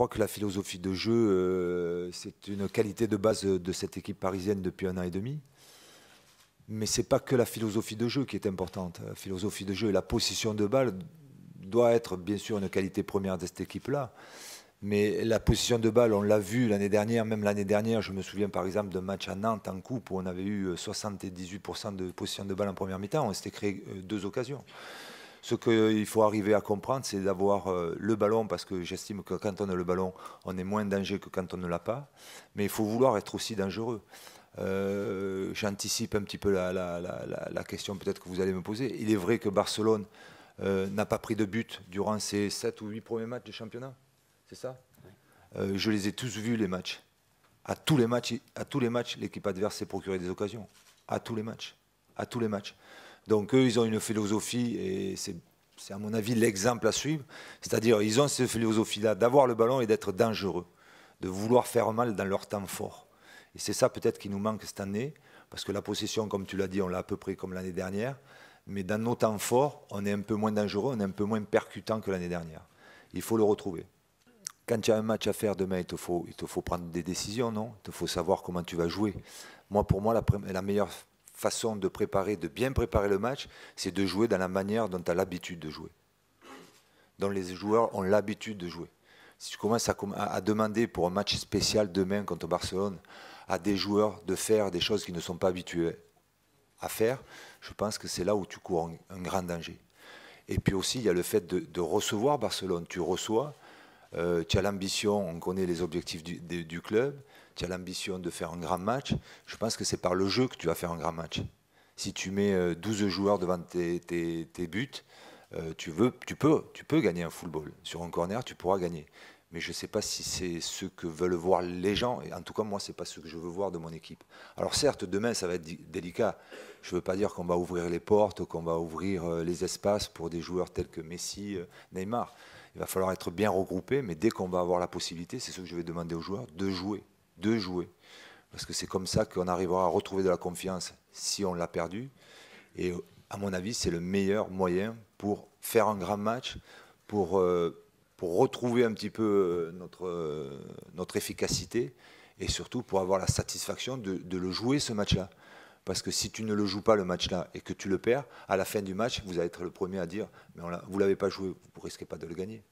crois que la philosophie de jeu, euh, c'est une qualité de base de cette équipe parisienne depuis un an et demi. Mais c'est pas que la philosophie de jeu qui est importante. La philosophie de jeu et la position de balle doit être bien sûr une qualité première de cette équipe-là. Mais la position de balle, on l'a vu l'année dernière, même l'année dernière, je me souviens par exemple d'un match à Nantes en coupe où on avait eu 78% euh, de position de balle en première mi-temps, on s'était créé euh, deux occasions. Ce qu'il faut arriver à comprendre, c'est d'avoir euh, le ballon, parce que j'estime que quand on a le ballon, on est moins dangereux que quand on ne l'a pas. Mais il faut vouloir être aussi dangereux. Euh, j'anticipe un petit peu la, question peut-être que vous allez me poser. Il est vrai que Barcelone euh, n'a pas pris de but durant ses 7 ou 8 premiers matchs de championnat. C'est ça Je les ai tous vus, les matchs. À tous les matchs, l'équipe adverse s'est procurée des occasions. À tous les matchs. À tous les matchs. Donc eux, ils ont une philosophie, et c'est à mon avis l'exemple à suivre, c'est-à-dire ils ont cette philosophie-là d'avoir le ballon et d'être dangereux, de vouloir faire mal dans leur temps fort. Et c'est ça peut-être qui nous manque cette année, parce que la possession, comme tu l'as dit, on l'a à peu près comme l'année dernière, mais dans nos temps forts, on est un peu moins dangereux, on est un peu moins percutant que l'année dernière. Il faut le retrouver. Quand tu as un match à faire demain, il te faut, il faut prendre des décisions, non Il te faut savoir comment tu vas jouer. Moi, pour moi, la, la meilleure façon de préparer, de bien préparer le match, c'est de jouer dans la manière dont tu as l'habitude de jouer, dont les joueurs ont l'habitude de jouer. Si tu commences à, demander pour un match spécial demain contre Barcelone à des joueurs de faire des choses qu'ils ne sont pas habitués à faire, je pense que c'est là où tu cours un, grand danger. Et puis aussi, il y a le fait de recevoir Barcelone. Tu reçois, euh, tu as l'ambition, on connaît les objectifs du, club, tu as l'ambition de faire un grand match, je pense que c'est par le jeu que tu vas faire un grand match. Si tu mets 12 euh, joueurs devant tes, buts, euh, tu, veux, tu, peux, tu peux gagner un football. Sur un corner, tu pourras gagner mais je ne sais pas si c'est ce que veulent voir les gens. Et en tout cas, moi, ce n'est pas ce que je veux voir de mon équipe. Alors certes, demain, ça va être délicat. Je ne veux pas dire qu'on va ouvrir les portes, qu'on va ouvrir euh, les espaces pour des joueurs tels que Messi, euh, Neymar. Il va falloir être bien regroupé, mais dès qu'on va avoir la possibilité, c'est ce que je vais demander aux joueurs, de jouer, de jouer. Parce que c'est comme ça qu'on arrivera à retrouver de la confiance si on l'a perdue. Et à mon avis, c'est le meilleur moyen pour faire un grand match, pour... Euh, pour retrouver un petit peu euh, notre, euh, notre efficacité et surtout pour avoir la satisfaction de, le jouer ce match-là. Parce que si tu ne le joues pas le match-là et que tu le perds, à la fin du match, vous allez être le premier à dire, mais vous ne l'avez pas joué, vous ne risquez pas de le gagner.